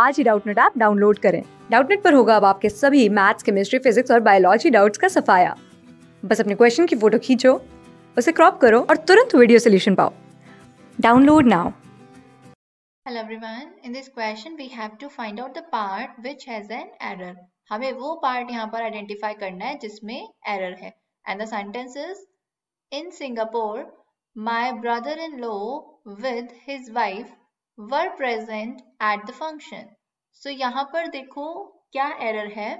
आज ही Doubtnut app download करें डाउटनेट पर होगा अब आपके सभी मैथ्स केमिस्ट्री फिजिक्स और बायोलॉजी डाउट्स का सफाया बस अपने क्वेश्चन की फोटो खींचो उसे क्रॉप करो और तुरंत वीडियो सॉल्यूशन पाओ download now hello everyone in this question we have to find out the part which has an error हमें वो पार्ट यहां पर आइडेंटिफाई करना है जिसमें एरर है and the sentence is in Singapore my brother in law with his wife were present at the function so यहाँ पर देखो क्या एरर है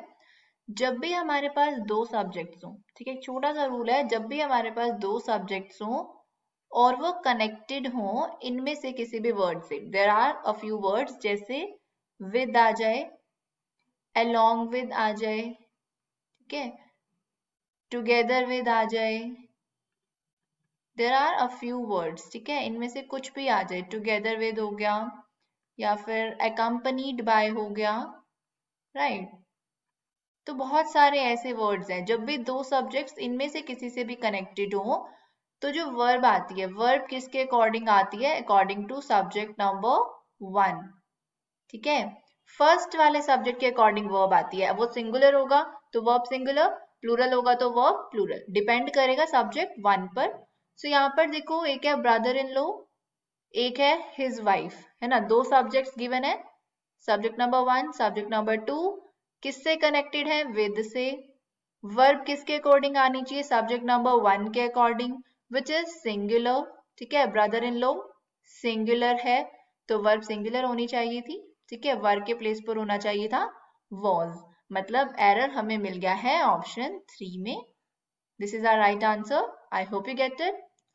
जब भी हमारे पास दो सब्जेक्ट्स हों ठीक है छोटा सा रूल है जब भी हमारे पास दो सब्जेक्ट्स हों और वो कनेक्टेड हो इनमें से किसी भी वर्ड से there are a few words जैसे विद आ जाए अलोंग विद आ जाए ठीक है टुगेदर विद आ जाए there are a few words ठीक है इनमें से कुछ भी आ जाए टूगेदर विद हो गया या फिर अकम्पनीड बाय हो गया राइट right? तो बहुत सारे ऐसे वर्ड्स हैं जब भी दो सब्जेक्ट्स इनमें से किसी से भी कनेक्टेड हो तो जो वर्ब आती है वर्ब किसके अकॉर्डिंग आती है according to subject number one ठीक है फर्स्ट वाले सब्जेक्ट के अकॉर्डिंग वर्ब आती है वो सिंगुलर होगा तो वर्ब सिंगुलर प्लूरल होगा तो वर्ब प्लूरल डिपेंड करेगा सब्जेक्ट वन पर सो so, यहाँ पर देखो एक है ब्रदर इन लो एक है हिज वाइफ है ना दो सब्जेक्ट गिवन है subject number one subject number two किससे कनेक्टेड है विद से वर्ब किसके अकॉर्डिंग आनी चाहिए सब्जेक्ट नंबर वन के अकॉर्डिंग विच इज सिंगुलर ठीक है ब्रदर इन लो सिंगुलर है तो वर्ब सिंगुलर होनी चाहिए थी ठीक है वर्ब के प्लेस पर होना चाहिए था वॉज मतलब एरर हमें मिल गया है ऑप्शन थ्री में this is our right answer I hope you get it